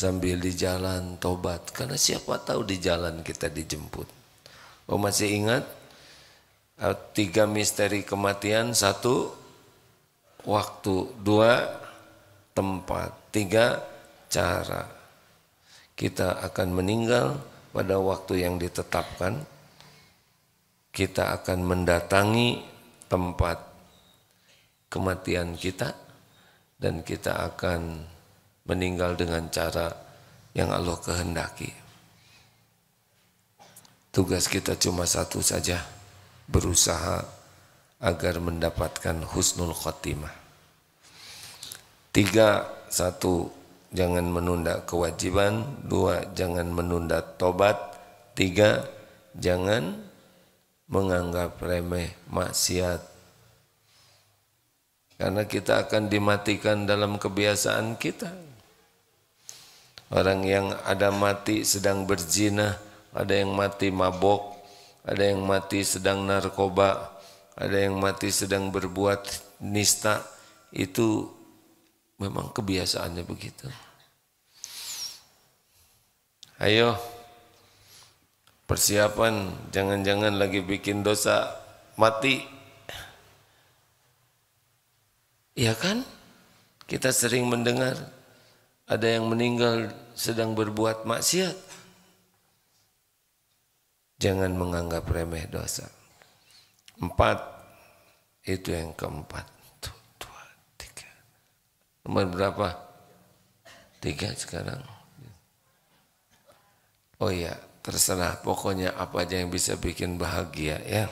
sambil di jalan tobat karena siapa tahu di jalan kita dijemput oh masih ingat eh, tiga misteri kematian satu waktu dua tempat tiga cara kita akan meninggal pada waktu yang ditetapkan kita akan mendatangi tempat kematian kita dan kita akan meninggal dengan cara yang Allah kehendaki. Tugas kita cuma satu saja, berusaha agar mendapatkan husnul khotimah. Tiga, satu, jangan menunda kewajiban. Dua, jangan menunda tobat. Tiga, jangan menganggap remeh maksiat. Karena kita akan dimatikan dalam kebiasaan kita orang yang ada mati sedang berzina, ada yang mati mabok, ada yang mati sedang narkoba, ada yang mati sedang berbuat nista, itu memang kebiasaannya begitu. Ayo, persiapan, jangan-jangan lagi bikin dosa, mati. ya kan? Kita sering mendengar ada yang meninggal sedang berbuat maksiat. Jangan menganggap remeh dosa. Empat, itu yang keempat. Tuh, dua, tiga. Nomor berapa? Tiga sekarang. Oh iya, terserah. Pokoknya apa aja yang bisa bikin bahagia ya.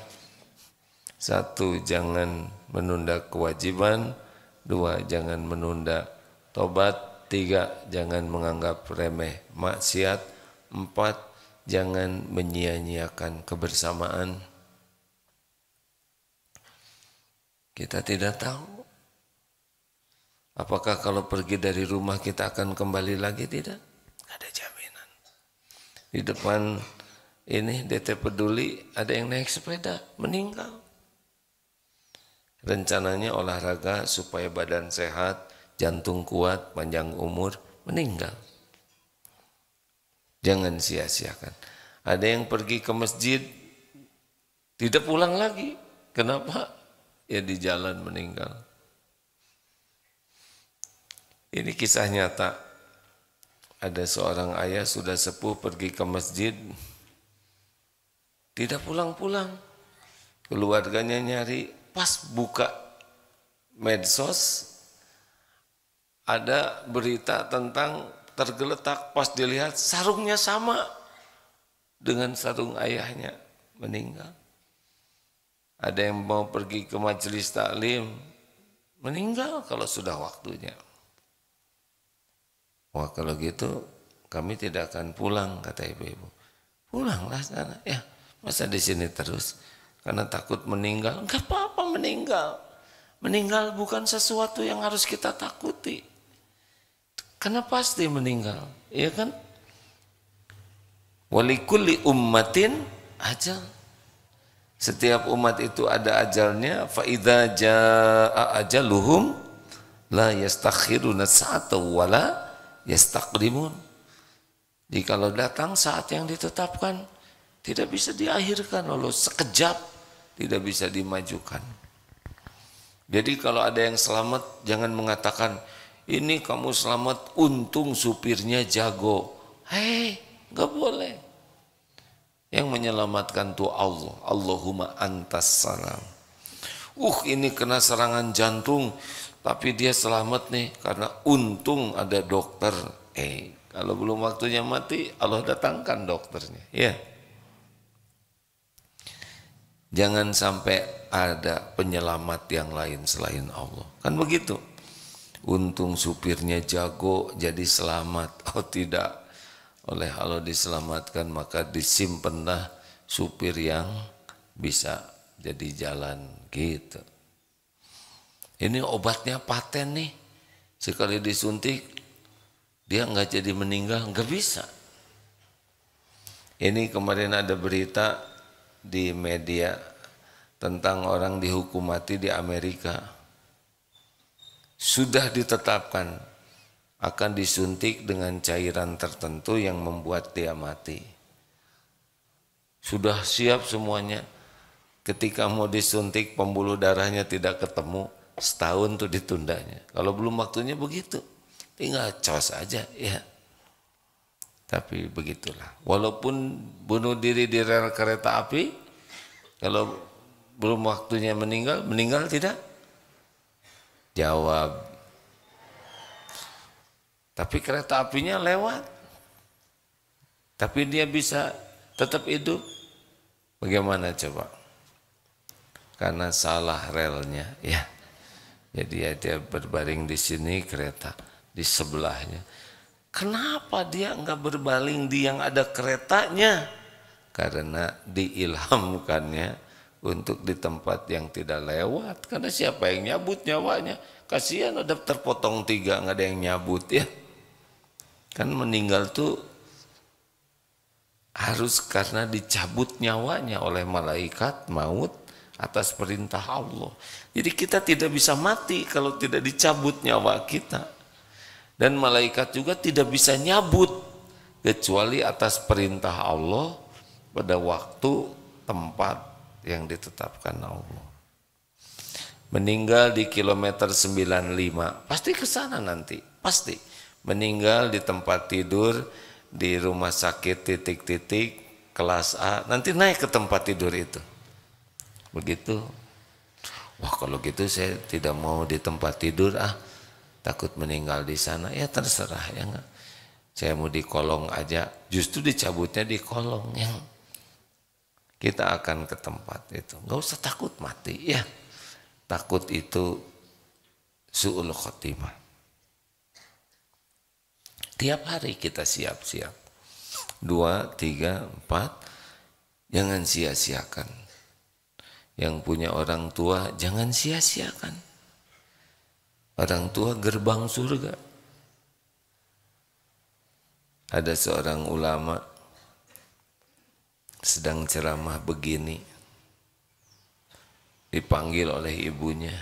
Satu, jangan menunda kewajiban. Dua, jangan menunda tobat Tiga, jangan menganggap remeh maksiat. Empat, jangan menyia-nyiakan kebersamaan. Kita tidak tahu apakah kalau pergi dari rumah kita akan kembali lagi tidak? Ada jaminan. Di depan ini DT peduli ada yang naik sepeda meninggal. Rencananya olahraga supaya badan sehat, jantung kuat, panjang umur, meninggal. Jangan sia-siakan. Ada yang pergi ke masjid, tidak pulang lagi. Kenapa? Ya di jalan meninggal. Ini kisah nyata. Ada seorang ayah sudah sepuh pergi ke masjid, tidak pulang-pulang. Keluarganya nyari, pas buka medsos, ada berita tentang tergeletak pas dilihat sarungnya sama dengan sarung ayahnya meninggal. Ada yang mau pergi ke majelis taklim meninggal kalau sudah waktunya. Wah kalau gitu kami tidak akan pulang kata ibu-ibu. Pulanglah sana ya masa di sini terus karena takut meninggal. Enggak apa-apa meninggal. Meninggal bukan sesuatu yang harus kita takuti. Karena pasti meninggal, ya kan? Walikulli ummatin ajal. Setiap umat itu ada ajalnya. idza jaa ajaluhum la yastakhiruna sa'ata wala yastaqdimun. kalau datang saat yang ditetapkan, tidak bisa diakhirkan lalu sekejap tidak bisa dimajukan. Jadi kalau ada yang selamat jangan mengatakan ini kamu selamat untung supirnya jago. Hei, eh, nggak boleh. Yang menyelamatkan tuh Allah. Allahumma antas salam. Uh, ini kena serangan jantung, tapi dia selamat nih karena untung ada dokter. Eh, kalau belum waktunya mati, Allah datangkan dokternya. Ya. Jangan sampai ada penyelamat yang lain selain Allah. Kan begitu. Untung supirnya jago jadi selamat. Oh tidak. Oleh Allah diselamatkan maka disimpanlah supir yang bisa jadi jalan gitu. Ini obatnya paten nih. Sekali disuntik dia nggak jadi meninggal nggak bisa. Ini kemarin ada berita di media tentang orang dihukum mati di Amerika sudah ditetapkan akan disuntik dengan cairan tertentu yang membuat dia mati. Sudah siap semuanya. Ketika mau disuntik pembuluh darahnya tidak ketemu, setahun tuh ditundanya. Kalau belum waktunya begitu, tinggal cos aja ya. Tapi begitulah. Walaupun bunuh diri di rel kereta api, kalau belum waktunya meninggal, meninggal tidak? jawab. Tapi kereta apinya lewat. Tapi dia bisa tetap hidup. Bagaimana coba? Karena salah relnya, ya. Jadi ya, dia berbaring di sini kereta di sebelahnya. Kenapa dia enggak berbaling di yang ada keretanya? Karena diilhamkannya untuk di tempat yang tidak lewat karena siapa yang nyabut nyawanya kasihan ada terpotong tiga nggak ada yang nyabut ya kan meninggal tuh harus karena dicabut nyawanya oleh malaikat maut atas perintah Allah. Jadi kita tidak bisa mati kalau tidak dicabut nyawa kita. Dan malaikat juga tidak bisa nyabut kecuali atas perintah Allah pada waktu, tempat, yang ditetapkan Allah. Meninggal di kilometer 95, pasti ke sana nanti, pasti. Meninggal di tempat tidur, di rumah sakit titik-titik, kelas A, nanti naik ke tempat tidur itu. Begitu. Wah kalau gitu saya tidak mau di tempat tidur ah, takut meninggal di sana, ya terserah ya enggak. Saya mau di kolong aja, justru dicabutnya di kolong yang kita akan ke tempat itu. Nggak usah takut mati ya. Takut itu su'ul khotimah. Tiap hari kita siap-siap. Dua, tiga, empat. Jangan sia-siakan. Yang punya orang tua, jangan sia-siakan. Orang tua gerbang surga. Ada seorang ulama sedang ceramah begini dipanggil oleh ibunya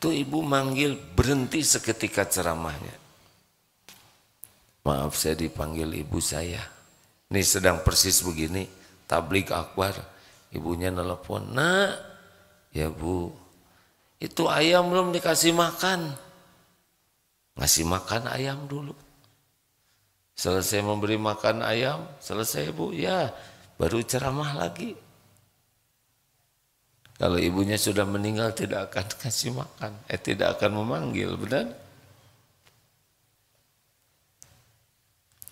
tuh ibu manggil berhenti seketika ceramahnya maaf saya dipanggil ibu saya ini sedang persis begini tablik akbar ibunya nelpon nak ya bu itu ayam belum dikasih makan ngasih makan ayam dulu selesai memberi makan ayam selesai bu ya baru ceramah lagi. Kalau ibunya sudah meninggal tidak akan kasih makan, eh tidak akan memanggil, benar?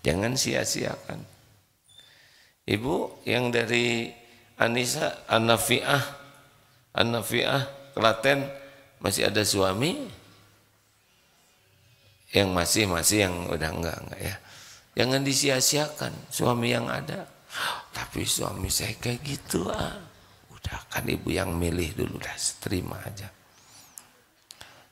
Jangan sia-siakan. Ibu yang dari Anissa Anafiah, Anafiah Klaten masih ada suami yang masih masih yang udah enggak enggak ya. Jangan disia-siakan suami yang ada. Tapi suami saya kayak gitu ah. Udah kan ibu yang milih dulu dah terima aja.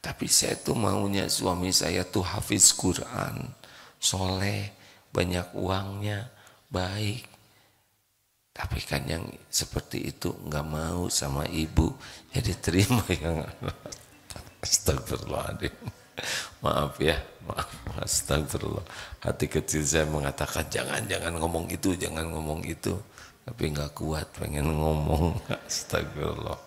Tapi saya tuh maunya suami saya tuh hafiz Quran, soleh, banyak uangnya, baik. Tapi kan yang seperti itu nggak mau sama ibu, jadi terima yang Astagfirullahaladzim maaf ya, maaf, astagfirullah. Hati kecil saya mengatakan jangan, jangan ngomong itu, jangan ngomong itu. Tapi nggak kuat, pengen ngomong, astagfirullah.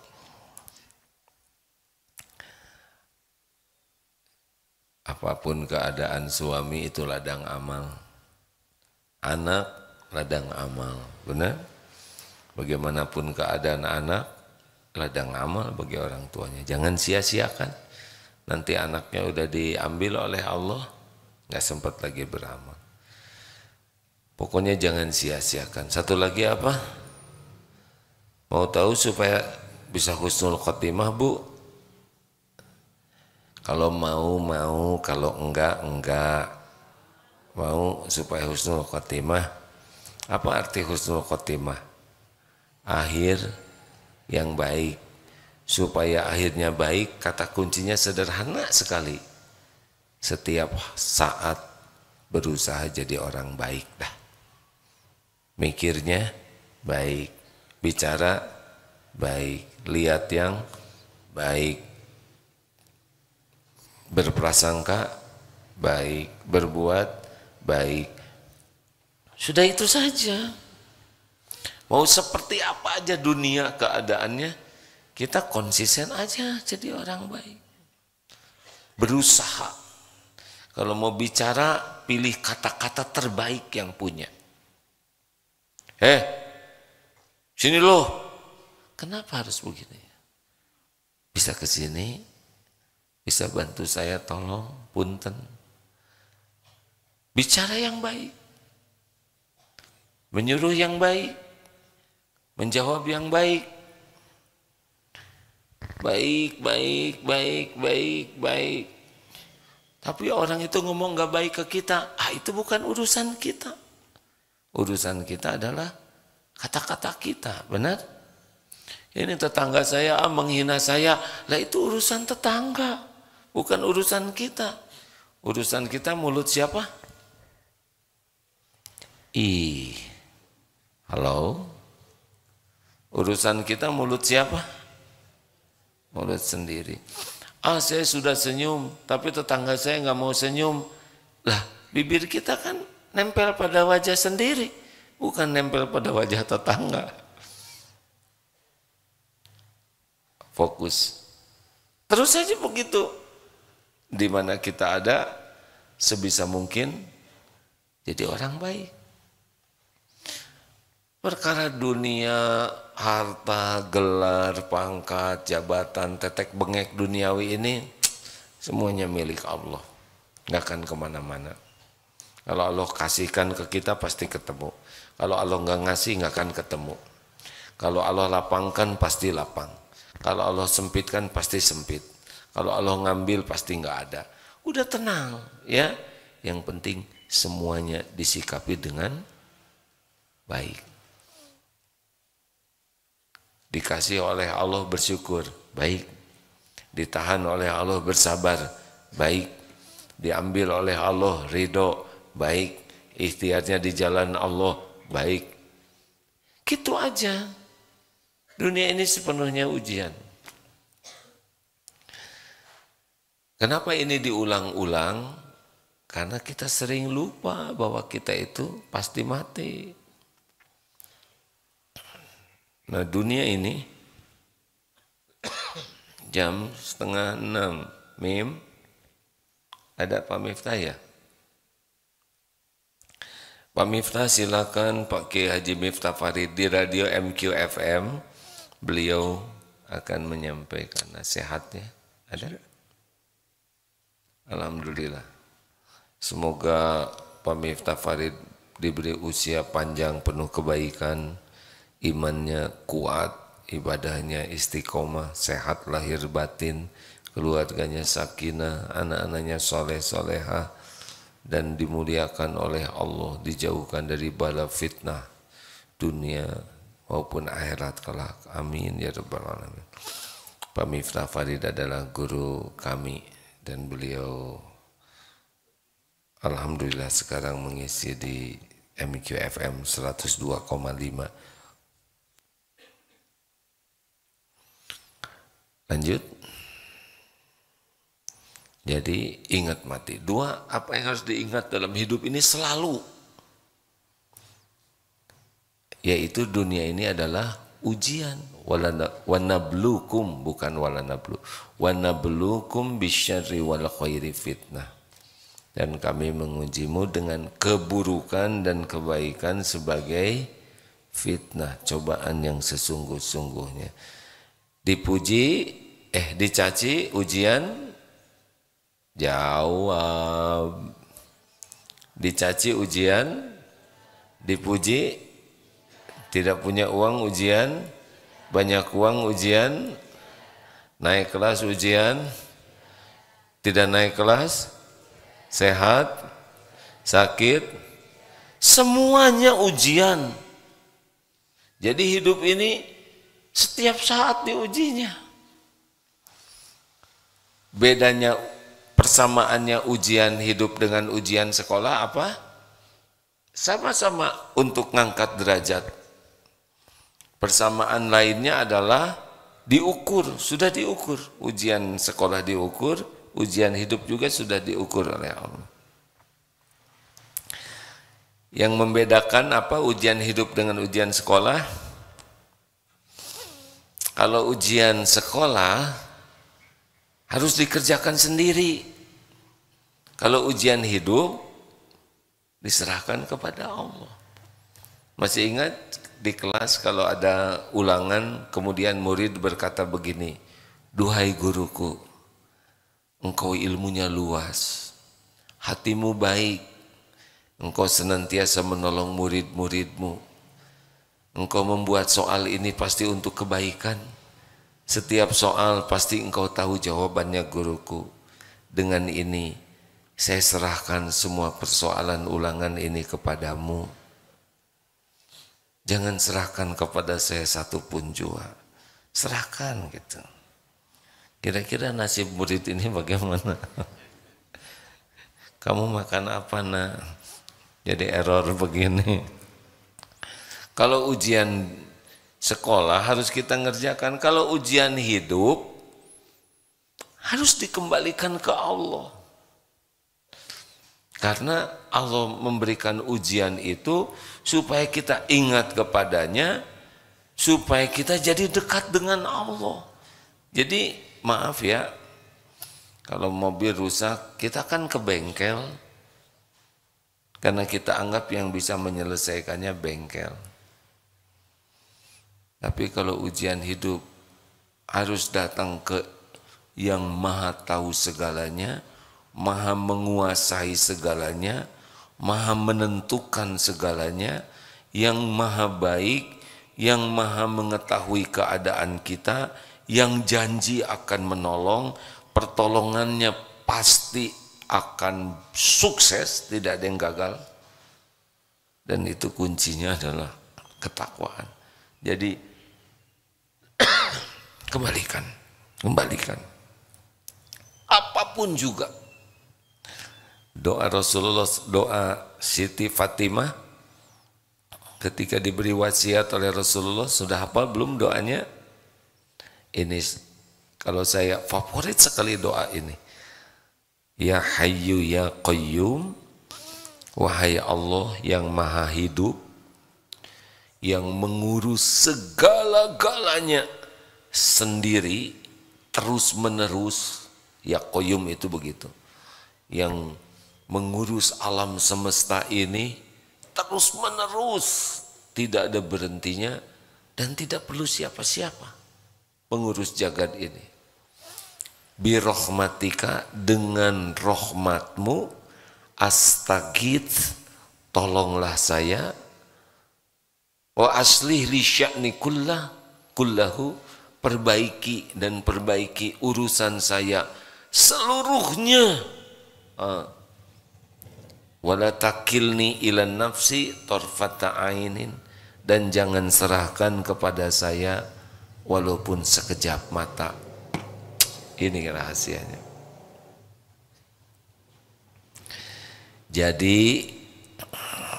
Apapun keadaan suami itu ladang amal. Anak ladang amal, benar? Bagaimanapun keadaan anak, ladang amal bagi orang tuanya. Jangan sia-siakan nanti anaknya udah diambil oleh Allah nggak sempat lagi beramal pokoknya jangan sia-siakan satu lagi apa mau tahu supaya bisa husnul khotimah bu kalau mau mau kalau enggak enggak mau supaya husnul khotimah apa arti husnul khotimah akhir yang baik supaya akhirnya baik kata kuncinya sederhana sekali setiap saat berusaha jadi orang baik dah mikirnya baik bicara baik lihat yang baik berprasangka baik berbuat baik sudah itu saja mau seperti apa aja dunia keadaannya kita konsisten aja jadi orang baik. Berusaha. Kalau mau bicara, pilih kata-kata terbaik yang punya. Eh, sini loh. Kenapa harus begini? Bisa ke sini, bisa bantu saya tolong, punten. Bicara yang baik. Menyuruh yang baik. Menjawab yang baik baik, baik, baik, baik, baik. Tapi orang itu ngomong gak baik ke kita, ah itu bukan urusan kita. Urusan kita adalah kata-kata kita, benar? Ini tetangga saya ah, menghina saya, lah itu urusan tetangga, bukan urusan kita. Urusan kita mulut siapa? I. Halo? Urusan kita mulut siapa? mulut sendiri. Ah saya sudah senyum, tapi tetangga saya nggak mau senyum. Lah bibir kita kan nempel pada wajah sendiri, bukan nempel pada wajah tetangga. Fokus. Terus saja begitu. Di mana kita ada, sebisa mungkin jadi orang baik. Perkara dunia harta, gelar, pangkat, jabatan, tetek bengek duniawi ini semuanya milik Allah. Nggak akan kemana-mana. Kalau Allah kasihkan ke kita pasti ketemu. Kalau Allah nggak ngasih nggak akan ketemu. Kalau Allah lapangkan pasti lapang. Kalau Allah sempitkan pasti sempit. Kalau Allah ngambil pasti nggak ada. Udah tenang ya. Yang penting semuanya disikapi dengan baik. Dikasih oleh Allah bersyukur, baik. Ditahan oleh Allah bersabar, baik. Diambil oleh Allah ridho, baik. Ikhtiarnya di jalan Allah, baik. Gitu aja. Dunia ini sepenuhnya ujian. Kenapa ini diulang-ulang? Karena kita sering lupa bahwa kita itu pasti mati. Nah dunia ini jam setengah enam mim ada Pak Miftah ya? Pak Miftah silakan pakai Haji Miftah Farid di radio MQFM beliau akan menyampaikan nasihatnya ada Alhamdulillah semoga Pak Miftah Farid diberi usia panjang penuh kebaikan imannya kuat, ibadahnya istiqomah, sehat lahir batin, keluarganya sakinah, anak-anaknya soleh soleha, dan dimuliakan oleh Allah, dijauhkan dari bala fitnah dunia maupun akhirat kelak. Amin ya rabbal alamin. Pak Miftah Farid adalah guru kami dan beliau alhamdulillah sekarang mengisi di MQFM 102,5 Lanjut. Jadi ingat mati. Dua, apa yang harus diingat dalam hidup ini selalu. Yaitu dunia ini adalah ujian. Wanablukum, bukan walanablu. Wanablukum bisyari wal khairi fitnah. Dan kami mengujimu dengan keburukan dan kebaikan sebagai fitnah. Cobaan yang sesungguh-sungguhnya dipuji eh dicaci ujian jawab eh, dicaci ujian dipuji tidak punya uang ujian banyak uang ujian naik kelas ujian tidak naik kelas sehat sakit semuanya ujian jadi hidup ini setiap saat diujinya. Bedanya persamaannya ujian hidup dengan ujian sekolah apa? Sama-sama untuk ngangkat derajat. Persamaan lainnya adalah diukur, sudah diukur. Ujian sekolah diukur, ujian hidup juga sudah diukur oleh Allah. Yang membedakan apa ujian hidup dengan ujian sekolah? kalau ujian sekolah harus dikerjakan sendiri. Kalau ujian hidup diserahkan kepada Allah. Masih ingat di kelas kalau ada ulangan kemudian murid berkata begini, "Duhai guruku, engkau ilmunya luas, hatimu baik, engkau senantiasa menolong murid-muridmu." Engkau membuat soal ini pasti untuk kebaikan. Setiap soal pasti engkau tahu jawabannya guruku. Dengan ini saya serahkan semua persoalan ulangan ini kepadamu. Jangan serahkan kepada saya satu pun jua. Serahkan gitu. Kira-kira nasib murid ini bagaimana? Kamu makan apa nak? Jadi error begini. Kalau ujian sekolah harus kita ngerjakan. Kalau ujian hidup harus dikembalikan ke Allah. Karena Allah memberikan ujian itu supaya kita ingat kepadanya, supaya kita jadi dekat dengan Allah. Jadi maaf ya, kalau mobil rusak kita kan ke bengkel, karena kita anggap yang bisa menyelesaikannya bengkel. Tapi kalau ujian hidup harus datang ke yang maha tahu segalanya, maha menguasai segalanya, maha menentukan segalanya, yang maha baik, yang maha mengetahui keadaan kita, yang janji akan menolong, pertolongannya pasti akan sukses, tidak ada yang gagal. Dan itu kuncinya adalah ketakwaan. Jadi Kembalikan, kembalikan. Apapun juga. Doa Rasulullah, doa Siti Fatimah ketika diberi wasiat oleh Rasulullah sudah hafal belum doanya? Ini kalau saya favorit sekali doa ini. Ya Hayyu ya Qayyum Wahai Allah yang maha hidup Yang mengurus segala-galanya sendiri terus menerus ya koyum itu begitu yang mengurus alam semesta ini terus menerus tidak ada berhentinya dan tidak perlu siapa-siapa pengurus jagad ini birohmatika dengan rohmatmu astagid tolonglah saya wa aslih li sya'ni kullah kullahu perbaiki dan perbaiki urusan saya seluruhnya. Ah. Wala takilni ilan nafsi torfata ainin dan jangan serahkan kepada saya walaupun sekejap mata. Ini rahasianya. Jadi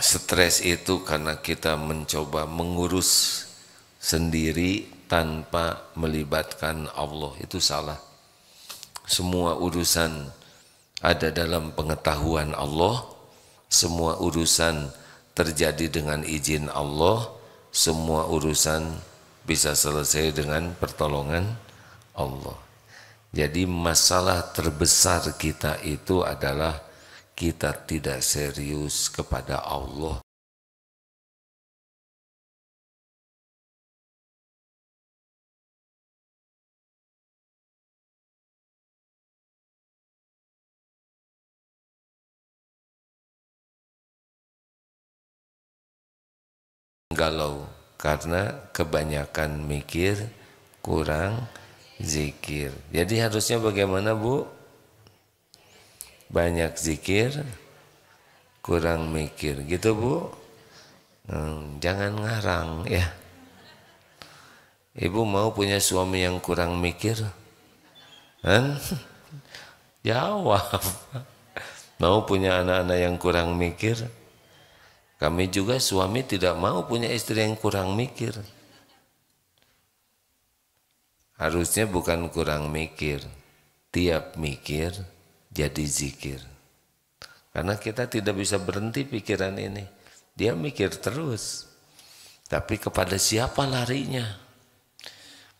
stres itu karena kita mencoba mengurus sendiri tanpa melibatkan Allah itu salah. Semua urusan ada dalam pengetahuan Allah, semua urusan terjadi dengan izin Allah, semua urusan bisa selesai dengan pertolongan Allah. Jadi masalah terbesar kita itu adalah kita tidak serius kepada Allah. galau karena kebanyakan mikir, kurang zikir. Jadi harusnya bagaimana Bu? Banyak zikir, kurang mikir. Gitu Bu? Hmm, jangan ngarang ya. Ibu mau punya suami yang kurang mikir? Kan? Jawab. Mau punya anak-anak yang kurang mikir? Kami juga suami tidak mau punya istri yang kurang mikir. Harusnya bukan kurang mikir. Tiap mikir jadi zikir. Karena kita tidak bisa berhenti pikiran ini. Dia mikir terus. Tapi kepada siapa larinya?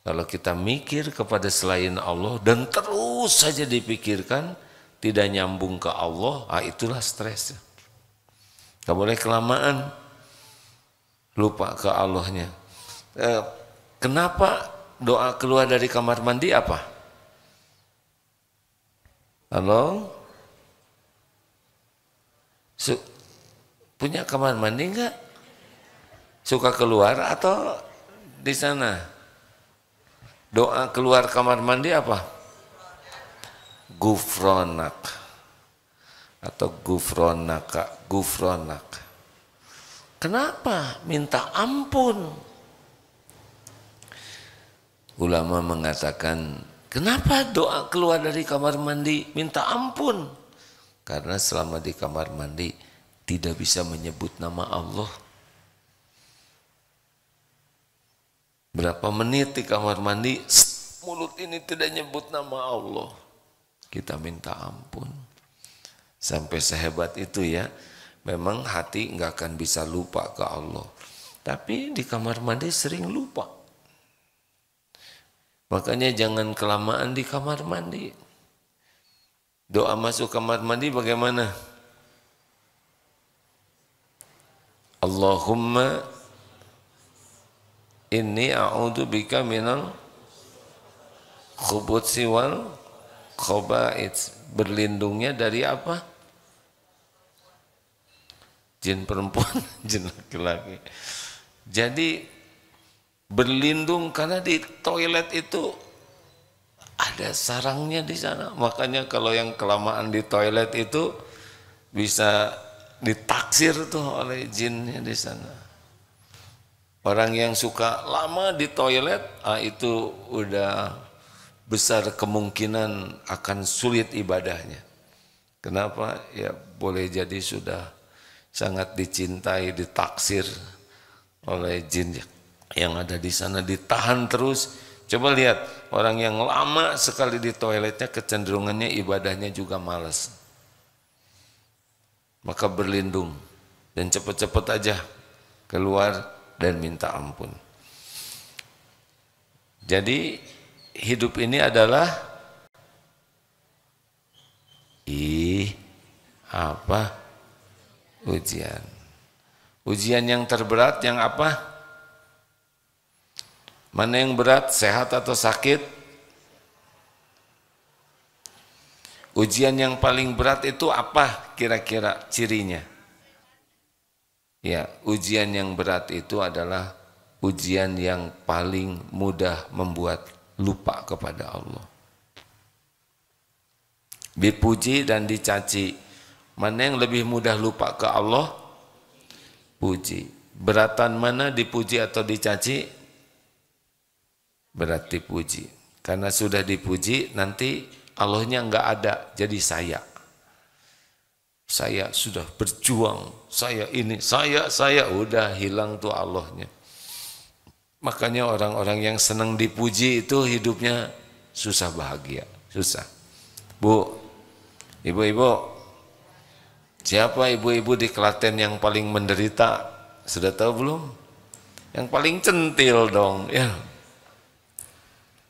Kalau kita mikir kepada selain Allah dan terus saja dipikirkan, tidak nyambung ke Allah, ah itulah stres. Gak boleh kelamaan lupa ke Allahnya. Eh, kenapa doa keluar dari kamar mandi apa? Halo? Su punya kamar mandi enggak? Suka keluar atau di sana? Doa keluar kamar mandi apa? Gufronak atau gufronaka, gufronaka. Kenapa minta ampun? Ulama mengatakan, kenapa doa keluar dari kamar mandi minta ampun? Karena selama di kamar mandi tidak bisa menyebut nama Allah. Berapa menit di kamar mandi, mulut ini tidak nyebut nama Allah. Kita minta ampun. Sampai sehebat itu ya, memang hati nggak akan bisa lupa ke Allah. Tapi di kamar mandi sering lupa. Makanya jangan kelamaan di kamar mandi. Doa masuk kamar mandi bagaimana? Allahumma ini a'udhu bika minal siwal siwal khobait. Berlindungnya dari apa? jin perempuan, jin laki-laki. Jadi berlindung karena di toilet itu ada sarangnya di sana. Makanya kalau yang kelamaan di toilet itu bisa ditaksir tuh oleh jinnya di sana. Orang yang suka lama di toilet ah, itu udah besar kemungkinan akan sulit ibadahnya. Kenapa? Ya boleh jadi sudah sangat dicintai, ditaksir oleh jin yang ada di sana, ditahan terus. Coba lihat, orang yang lama sekali di toiletnya kecenderungannya ibadahnya juga malas. Maka berlindung dan cepat-cepat aja keluar dan minta ampun. Jadi hidup ini adalah ih apa? ujian. Ujian yang terberat yang apa? Mana yang berat, sehat atau sakit? Ujian yang paling berat itu apa kira-kira cirinya? Ya, ujian yang berat itu adalah ujian yang paling mudah membuat lupa kepada Allah. Dipuji dan dicaci Mana yang lebih mudah lupa ke Allah? Puji. Beratan mana dipuji atau dicaci? Berarti puji. Karena sudah dipuji, nanti Allahnya enggak ada, jadi saya. Saya sudah berjuang, saya ini, saya, saya, udah hilang tuh Allahnya. Makanya orang-orang yang senang dipuji itu hidupnya susah bahagia, susah. Bu, ibu-ibu, Siapa ibu-ibu di Klaten yang paling menderita? Sudah tahu belum? Yang paling centil dong, ya.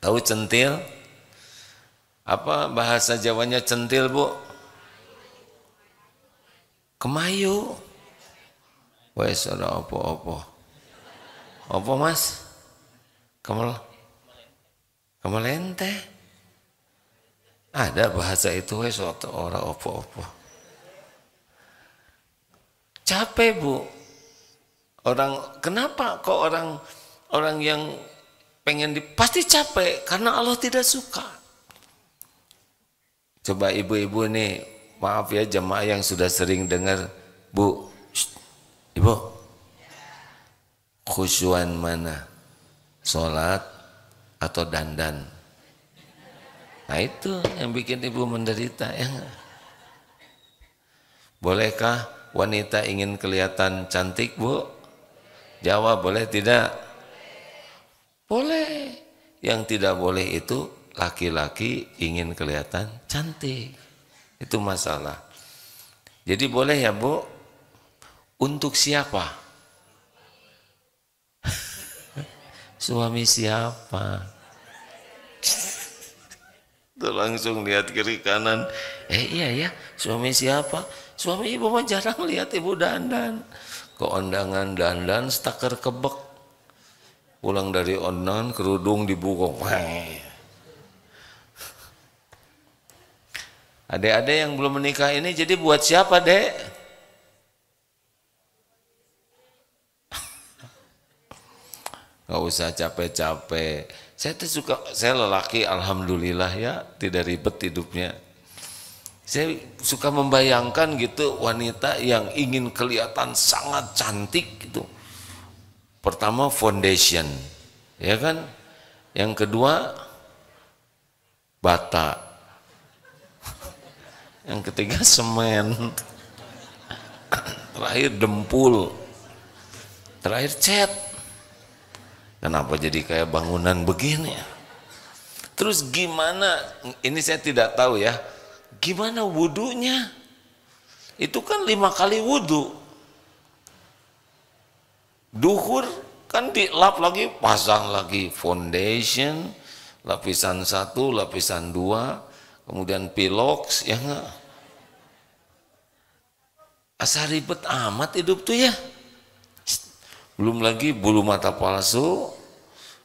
Tahu centil? Apa bahasa Jawanya centil, Bu? Kemayu. Wes ada apa-apa. Apa, Mas? Kemel Kemelente. Ada bahasa itu wes waktu ora apa-apa capek bu orang kenapa kok orang orang yang pengen di, pasti capek karena Allah tidak suka coba ibu-ibu nih maaf ya jemaah yang sudah sering dengar bu shh, ibu khusyuan mana sholat atau dandan nah itu yang bikin ibu menderita ya bolehkah wanita ingin kelihatan cantik bu? Jawab boleh tidak? Boleh. Yang tidak boleh itu laki-laki ingin kelihatan cantik. Itu masalah. Jadi boleh ya bu? Untuk siapa? Suami siapa? Tuh gitu, langsung lihat kiri kanan. Eh iya ya, suami siapa? Suami ibu mah jarang lihat ibu dandan. Ke undangan dandan staker kebek. Pulang dari ondan kerudung dibuka. Adik-adik yang belum menikah ini jadi buat siapa, Dek? Gak usah capek-capek saya tuh suka, saya lelaki alhamdulillah ya, tidak ribet hidupnya. Saya suka membayangkan gitu wanita yang ingin kelihatan sangat cantik gitu. Pertama foundation, ya kan? Yang kedua bata. Yang ketiga semen. Terakhir dempul. Terakhir cat Kenapa jadi kayak bangunan begini? Ya? Terus gimana? Ini saya tidak tahu ya. Gimana wudhunya? Itu kan lima kali wudhu. Duhur kan dilap lagi, pasang lagi foundation, lapisan satu, lapisan dua, kemudian pilox, ya enggak? Asa ribet amat hidup tuh ya. Belum lagi bulu mata palsu,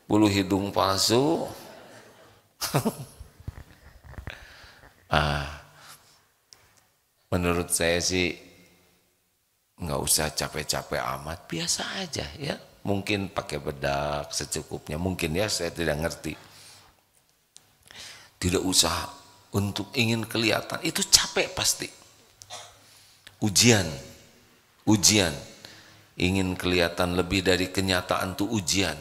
bulu hidung palsu. ah, menurut saya sih nggak usah capek-capek amat, biasa aja ya. Mungkin pakai bedak secukupnya, mungkin ya saya tidak ngerti. Tidak usah untuk ingin kelihatan, itu capek pasti. Ujian, ujian ingin kelihatan lebih dari kenyataan tuh ujian.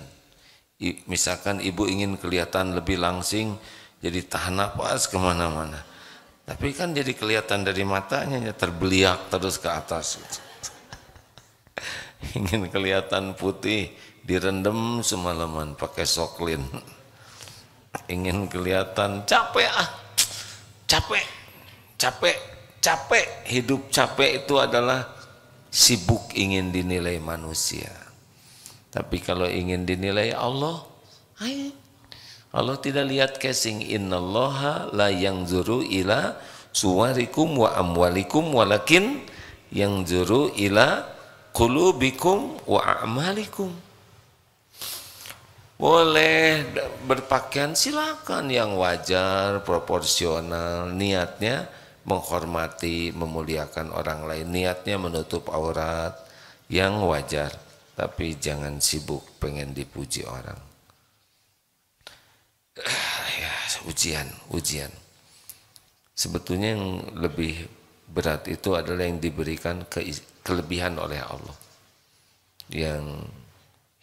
I, misalkan ibu ingin kelihatan lebih langsing, jadi tahan nafas kemana-mana. Tapi kan jadi kelihatan dari matanya, ya terbeliak terus ke atas. ingin kelihatan putih, direndam semalaman pakai soklin. ingin kelihatan capek ah, capek, capek, capek. Hidup capek itu adalah sibuk ingin dinilai manusia. Tapi kalau ingin dinilai Allah, ayo. Allah tidak lihat casing. Innallaha la yang zuru ila suwarikum wa amwalikum walakin yang zuru ila kulubikum wa amalikum. Boleh berpakaian silakan yang wajar, proporsional, niatnya menghormati, memuliakan orang lain, niatnya menutup aurat yang wajar, tapi jangan sibuk pengen dipuji orang. ya, ujian, ujian. Sebetulnya yang lebih berat itu adalah yang diberikan ke, kelebihan oleh Allah. Yang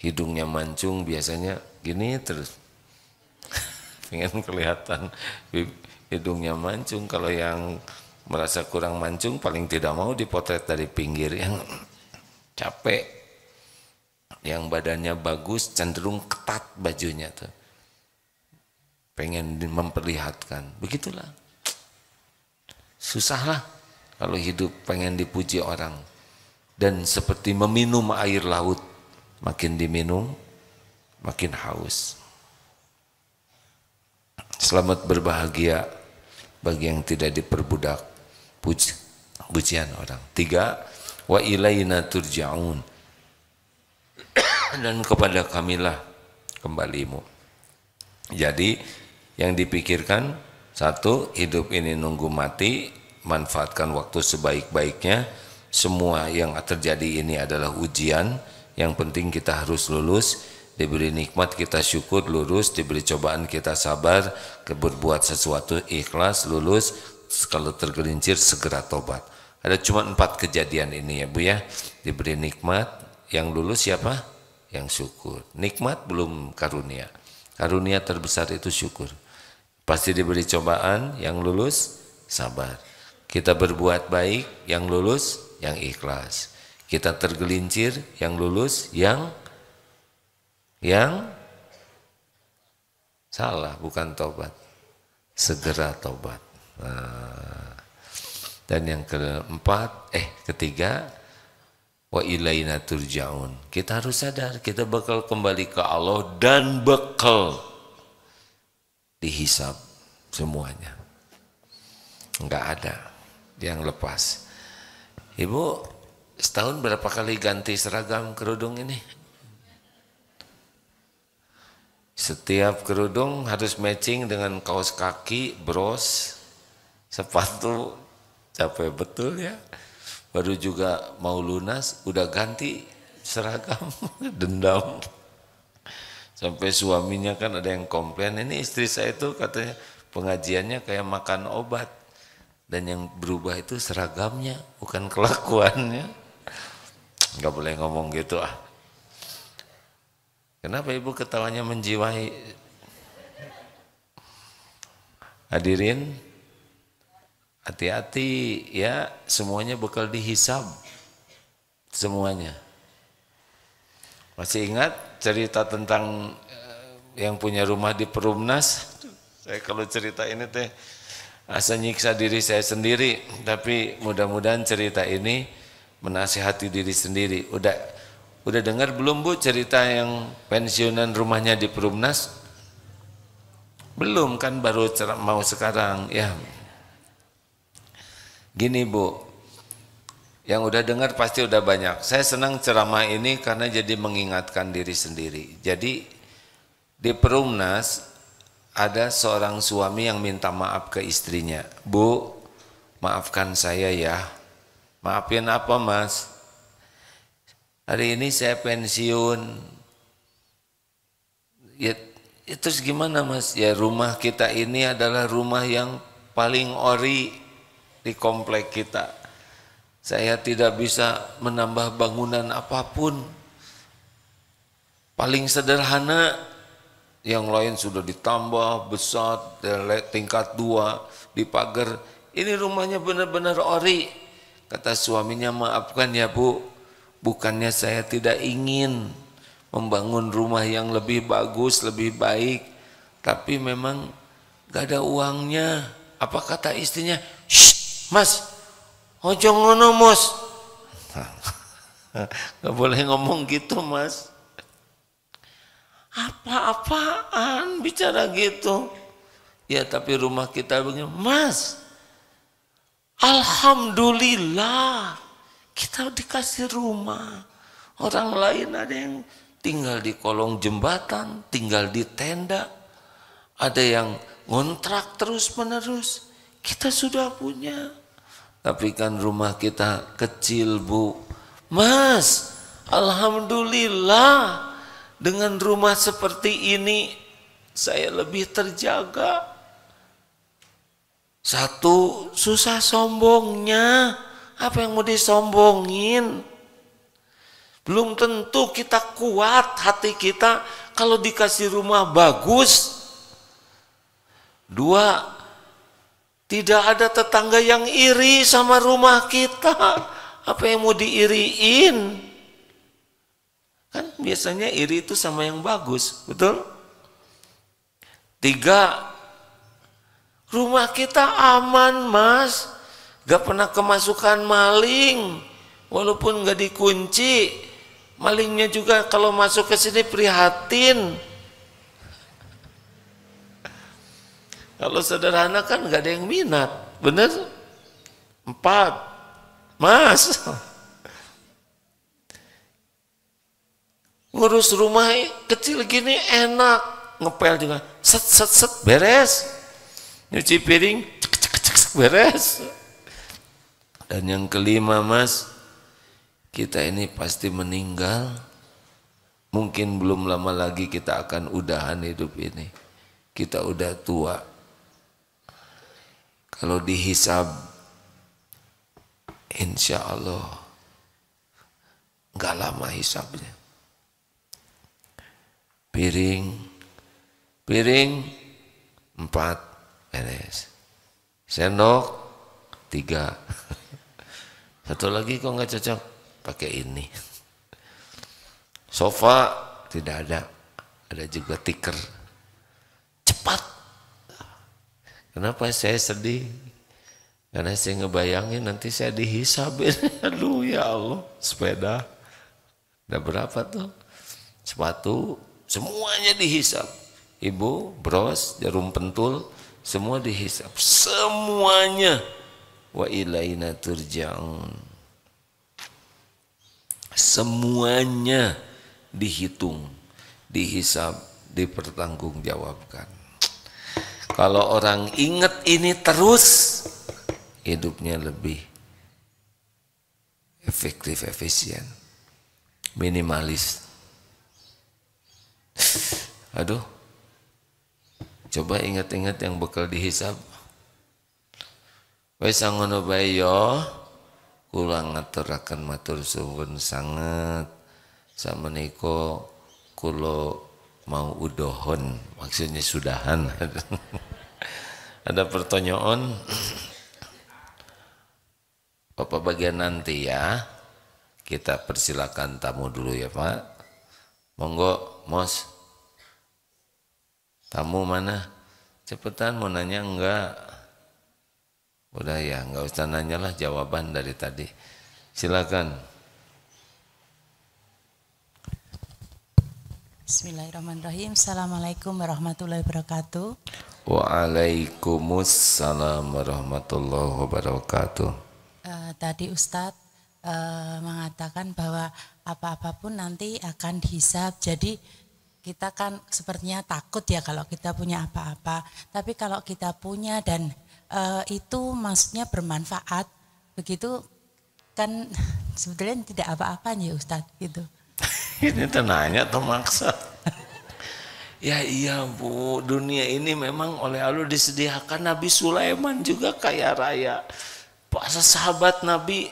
hidungnya mancung biasanya gini terus. pengen kelihatan hidungnya mancung kalau yang merasa kurang mancung paling tidak mau dipotret dari pinggir yang capek yang badannya bagus cenderung ketat bajunya tuh pengen memperlihatkan begitulah susahlah kalau hidup pengen dipuji orang dan seperti meminum air laut makin diminum makin haus selamat berbahagia bagi yang tidak diperbudak puji, pujian orang tiga wa ilaina turja'un dan kepada kamilah kembalimu jadi yang dipikirkan satu hidup ini nunggu mati manfaatkan waktu sebaik-baiknya semua yang terjadi ini adalah ujian yang penting kita harus lulus diberi nikmat kita syukur lurus, diberi cobaan kita sabar, berbuat sesuatu ikhlas lulus, kalau tergelincir segera tobat. Ada cuma empat kejadian ini ya Bu ya, diberi nikmat, yang lulus siapa? Yang syukur. Nikmat belum karunia. Karunia terbesar itu syukur. Pasti diberi cobaan, yang lulus sabar. Kita berbuat baik, yang lulus yang ikhlas. Kita tergelincir, yang lulus yang yang salah bukan tobat segera tobat nah. dan yang keempat eh ketiga wa ilaina turjaun kita harus sadar kita bakal kembali ke Allah dan bakal dihisap semuanya nggak ada yang lepas ibu setahun berapa kali ganti seragam kerudung ini setiap kerudung harus matching dengan kaos kaki, bros, sepatu, capek betul ya. Baru juga mau lunas, udah ganti seragam, dendam. Sampai suaminya kan ada yang komplain, ini istri saya itu katanya pengajiannya kayak makan obat. Dan yang berubah itu seragamnya, bukan kelakuannya. Gak boleh ngomong gitu ah. Kenapa ibu ketawanya menjiwai? Hadirin, hati-hati ya, semuanya bakal dihisab. Semuanya. Masih ingat cerita tentang eh, yang punya rumah di Perumnas? Saya kalau cerita ini teh asa nyiksa diri saya sendiri, tapi mudah-mudahan cerita ini menasihati diri sendiri. Udah Udah dengar belum Bu cerita yang pensiunan rumahnya di Perumnas? Belum kan baru mau sekarang ya. Gini Bu, yang udah dengar pasti udah banyak. Saya senang ceramah ini karena jadi mengingatkan diri sendiri. Jadi di Perumnas ada seorang suami yang minta maaf ke istrinya. Bu, maafkan saya ya. Maafin apa mas? hari ini saya pensiun ya itu ya gimana mas ya rumah kita ini adalah rumah yang paling ori di komplek kita saya tidak bisa menambah bangunan apapun paling sederhana yang lain sudah ditambah besar tingkat dua dipagar. ini rumahnya benar-benar ori kata suaminya maafkan ya bu Bukannya saya tidak ingin membangun rumah yang lebih bagus, lebih baik, tapi memang gak ada uangnya. Apa kata istrinya? mas, ojo ngono mos. gak boleh ngomong gitu mas. Apa-apaan bicara gitu? Ya tapi rumah kita begini, mas, Alhamdulillah kita dikasih rumah. Orang lain ada yang tinggal di kolong jembatan, tinggal di tenda. Ada yang ngontrak terus-menerus. Kita sudah punya. Tapi kan rumah kita kecil, Bu. Mas, alhamdulillah dengan rumah seperti ini saya lebih terjaga. Satu, susah sombongnya. Apa yang mau disombongin? Belum tentu kita kuat hati kita kalau dikasih rumah bagus. Dua, tidak ada tetangga yang iri sama rumah kita. Apa yang mau diiriin? Kan biasanya iri itu sama yang bagus, betul? Tiga, rumah kita aman mas Gak pernah kemasukan maling, walaupun gak dikunci. Malingnya juga kalau masuk ke sini prihatin. Kalau sederhana kan gak ada yang minat, bener? Empat, mas. Ngurus rumah kecil gini enak, ngepel juga, set set set beres, nyuci piring, cek cek cek, cek beres. Dan yang kelima mas, kita ini pasti meninggal. Mungkin belum lama lagi kita akan udahan hidup ini. Kita udah tua. Kalau dihisab, insya Allah gak lama hisabnya. Piring, piring empat, beres. Sendok tiga. Satu lagi kok nggak cocok? Pakai ini. Sofa tidak ada. Ada juga tikar. Cepat. Kenapa saya sedih? Karena saya ngebayangin nanti saya dihisabin. Aduh ya Allah, sepeda. Ada berapa tuh? Sepatu, semuanya dihisap. Ibu, bros, jarum pentul, semua dihisap. Semuanya wa ilaina turja'un. Semuanya dihitung, dihisap, dipertanggungjawabkan. Kalau orang ingat ini terus, hidupnya lebih efektif, efisien, minimalis. Aduh, coba ingat-ingat yang bekal dihisap Wis ngono bae yo. Ya. Kula ngaturaken matur suwun sanget niko, kula mau udohon, maksudnya sudahan. Ada pertanyaan? Bapak bagian nanti ya. Kita persilakan tamu dulu ya Pak. Monggo, Mos. Tamu mana? Cepetan mau nanya enggak? Udah ya, nggak usah nanyalah jawaban dari tadi. Silakan. Bismillahirrahmanirrahim. Assalamualaikum warahmatullahi wabarakatuh. Waalaikumsalam warahmatullahi wabarakatuh. Uh, tadi Ustadz uh, mengatakan bahwa apa-apapun nanti akan dihisap. Jadi kita kan sepertinya takut ya kalau kita punya apa-apa. Tapi kalau kita punya dan e, itu maksudnya bermanfaat, begitu kan sebetulnya tidak apa-apa ya Ustadz gitu. ini tenanya atau maksa? ya iya Bu, dunia ini memang oleh Allah disediakan Nabi Sulaiman juga kaya raya. Bahasa sahabat Nabi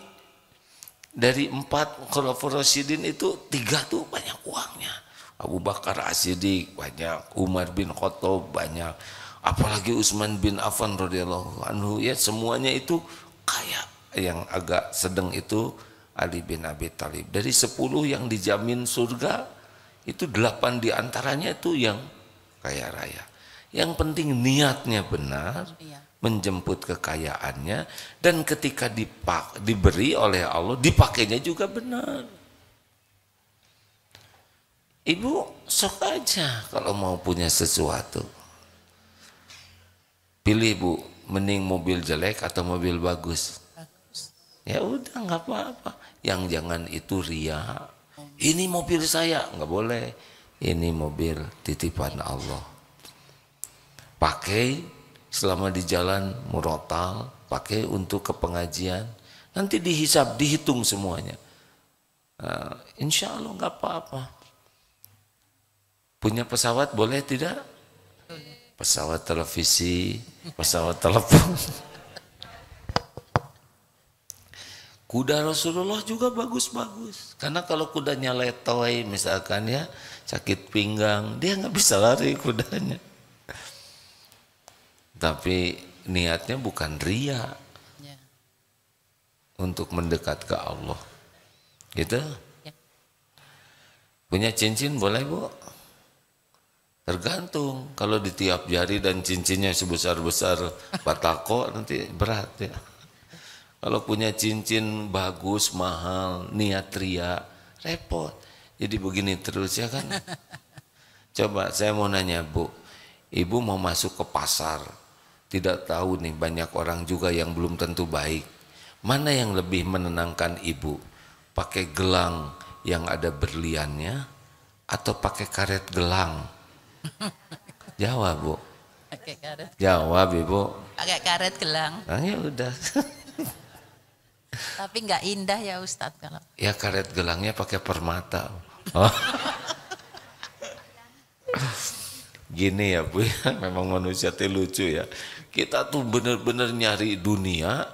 dari empat kalau itu tiga tuh banyak uangnya Abu Bakar As-Siddiq banyak, Umar bin Khattab banyak, apalagi Utsman bin Affan radhiyallahu anhu ya semuanya itu kaya yang agak sedang itu Ali bin Abi Thalib. Dari sepuluh yang dijamin surga itu 8 diantaranya itu yang kaya raya. Yang penting niatnya benar, iya. menjemput kekayaannya dan ketika dipak, diberi oleh Allah dipakainya juga benar. Ibu sok aja kalau mau punya sesuatu. Pilih bu, mending mobil jelek atau mobil bagus. bagus. Ya udah nggak apa-apa. Yang jangan itu ria. Ini mobil saya nggak boleh. Ini mobil titipan Allah. Pakai selama di jalan murotal, pakai untuk kepengajian Nanti dihisap, dihitung semuanya. Uh, insya Allah nggak apa-apa Punya pesawat boleh tidak? Pesawat televisi, pesawat telepon. Kuda Rasulullah juga bagus-bagus. Karena kalau kudanya letoy misalkan ya, sakit pinggang, dia nggak bisa lari kudanya. Tapi niatnya bukan ria ya. untuk mendekat ke Allah. Gitu? Ya. Punya cincin boleh bu? Tergantung kalau di tiap jari dan cincinnya sebesar-besar batako nanti berat ya. Kalau punya cincin bagus, mahal, niat ria, repot. Jadi begini terus ya kan. Coba saya mau nanya Bu, Ibu mau masuk ke pasar, tidak tahu nih banyak orang juga yang belum tentu baik. Mana yang lebih menenangkan Ibu? Pakai gelang yang ada berliannya atau pakai karet gelang? Jawab bu. Pakai karet. Jawab ibu. Pakai karet gelang. Ah, ya udah. Tapi nggak indah ya Ustad kalau. Ya karet gelangnya pakai permata. Oh. Gini ya bu, ya, memang manusia itu lucu ya. Kita tuh bener-bener nyari dunia,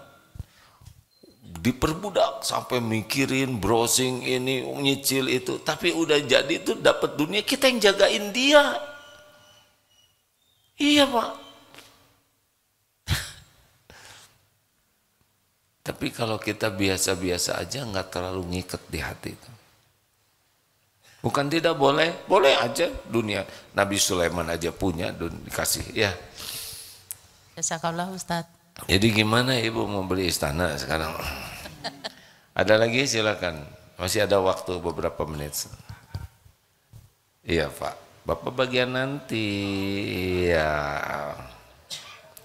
diperbudak sampai mikirin browsing ini nyicil itu tapi udah jadi tuh dapat dunia kita yang jagain dia Iya pak. Tapi kalau kita biasa-biasa aja nggak terlalu ngikat di hati itu. Bukan tidak boleh, boleh aja dunia. Nabi Sulaiman aja punya dikasih ya. Ustaz. Jadi gimana Ibu mau beli istana sekarang? Ada lagi silakan. Masih ada waktu beberapa menit. Iya Pak. Bapak bagian nanti ya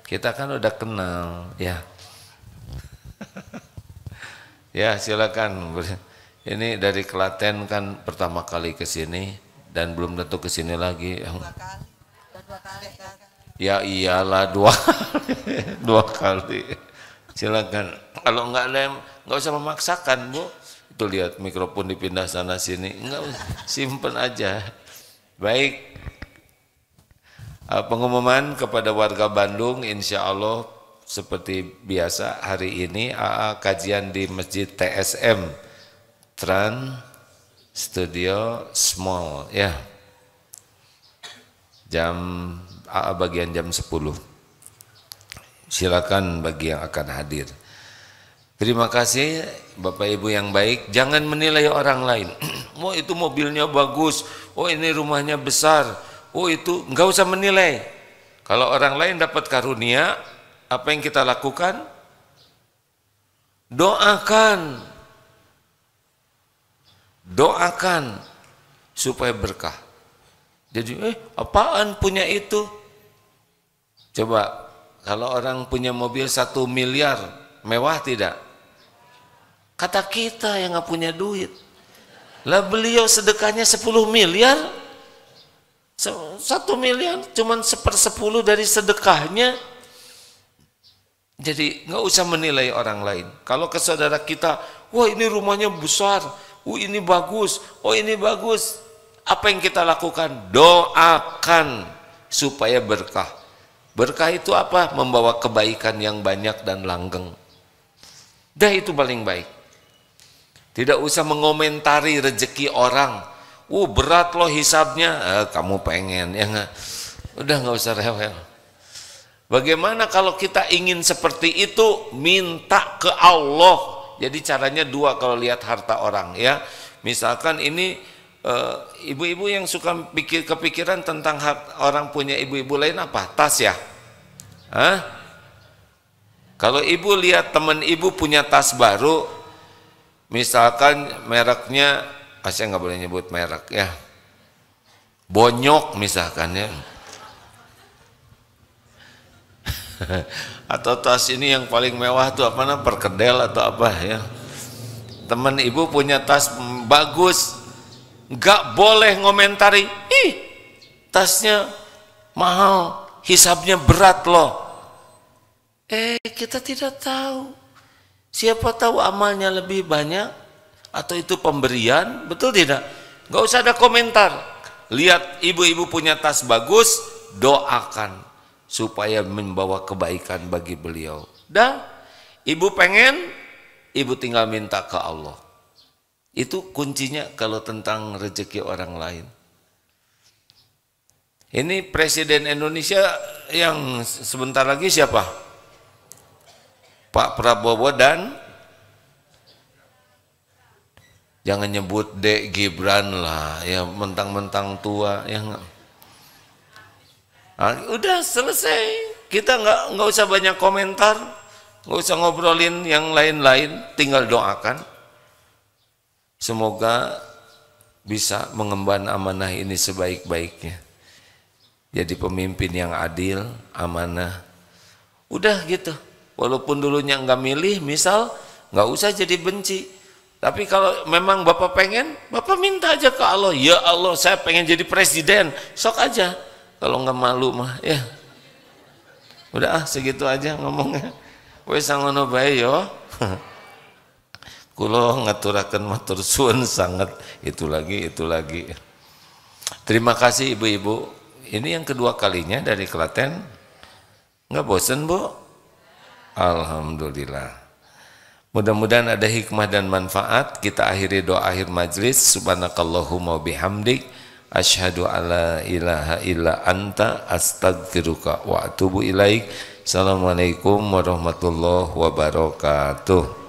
kita kan udah kenal ya ya silakan ini dari Klaten kan pertama kali ke sini dan belum tentu ke sini lagi dua kali. Dua kali, kan? ya iyalah dua dua kali silakan kalau nggak lem nggak usah memaksakan bu itu lihat mikrofon dipindah sana sini nggak simpen aja Baik, eh, pengumuman kepada warga Bandung, insya Allah seperti biasa hari ini AA kajian di Masjid TSM Trans Studio Small ya. Jam AA bagian jam 10. Silakan bagi yang akan hadir. Terima kasih Bapak Ibu yang baik, jangan menilai orang lain. oh itu mobilnya bagus, oh ini rumahnya besar, oh itu nggak usah menilai. Kalau orang lain dapat karunia, apa yang kita lakukan? Doakan. Doakan supaya berkah. Jadi, eh apaan punya itu? Coba kalau orang punya mobil satu miliar, mewah tidak? Kata kita yang nggak punya duit. Lah beliau sedekahnya 10 miliar. Satu miliar cuman sepersepuluh dari sedekahnya. Jadi nggak usah menilai orang lain. Kalau ke saudara kita, wah ini rumahnya besar, wah ini bagus, oh ini bagus. Apa yang kita lakukan? Doakan supaya berkah. Berkah itu apa? Membawa kebaikan yang banyak dan langgeng. Dah itu paling baik. Tidak usah mengomentari rezeki orang. Uh, berat loh hisabnya. Eh, kamu pengen ya nggak? Udah nggak usah rewel. Bagaimana kalau kita ingin seperti itu minta ke Allah? Jadi caranya dua kalau lihat harta orang ya. Misalkan ini eh, ibu-ibu e, yang suka pikir kepikiran tentang hak, orang punya ibu-ibu lain apa? Tas ya? Hah? Kalau ibu lihat teman ibu punya tas baru, Misalkan mereknya, ah saya nggak boleh nyebut merek ya. Bonyok misalkan ya. atau tas ini yang paling mewah tuh apa namanya perkedel atau apa ya. Teman ibu punya tas bagus, nggak boleh ngomentari. Ih, tasnya mahal, hisabnya berat loh. Eh, kita tidak tahu Siapa tahu amalnya lebih banyak atau itu pemberian, betul tidak? Gak usah ada komentar. Lihat ibu-ibu punya tas bagus, doakan supaya membawa kebaikan bagi beliau. Dah, ibu pengen, ibu tinggal minta ke Allah. Itu kuncinya kalau tentang rezeki orang lain. Ini Presiden Indonesia yang sebentar lagi siapa? Pak Prabowo dan jangan nyebut Dek Gibran lah ya mentang-mentang tua ya Nah, udah selesai kita nggak nggak usah banyak komentar nggak usah ngobrolin yang lain-lain tinggal doakan semoga bisa mengemban amanah ini sebaik-baiknya jadi pemimpin yang adil amanah udah gitu Walaupun dulunya nggak milih, misal nggak usah jadi benci. Tapi kalau memang Bapak pengen, Bapak minta aja ke Allah. Ya Allah, saya pengen jadi presiden. Sok aja. Kalau nggak malu mah, ya. Udah ah, segitu aja ngomongnya. Wes sangono bae yo. Kulo ngaturakan matur suwun sangat itu lagi itu lagi. Terima kasih ibu-ibu. Ini yang kedua kalinya dari Klaten. Nggak bosen bu? Alhamdulillah. Mudah-mudahan ada hikmah dan manfaat. Kita akhiri doa akhir majlis. Subhanakallahumma bihamdik. Ashadu alla ilaha illa anta astagfiruka wa atubu ilaik. Assalamualaikum warahmatullahi wabarakatuh.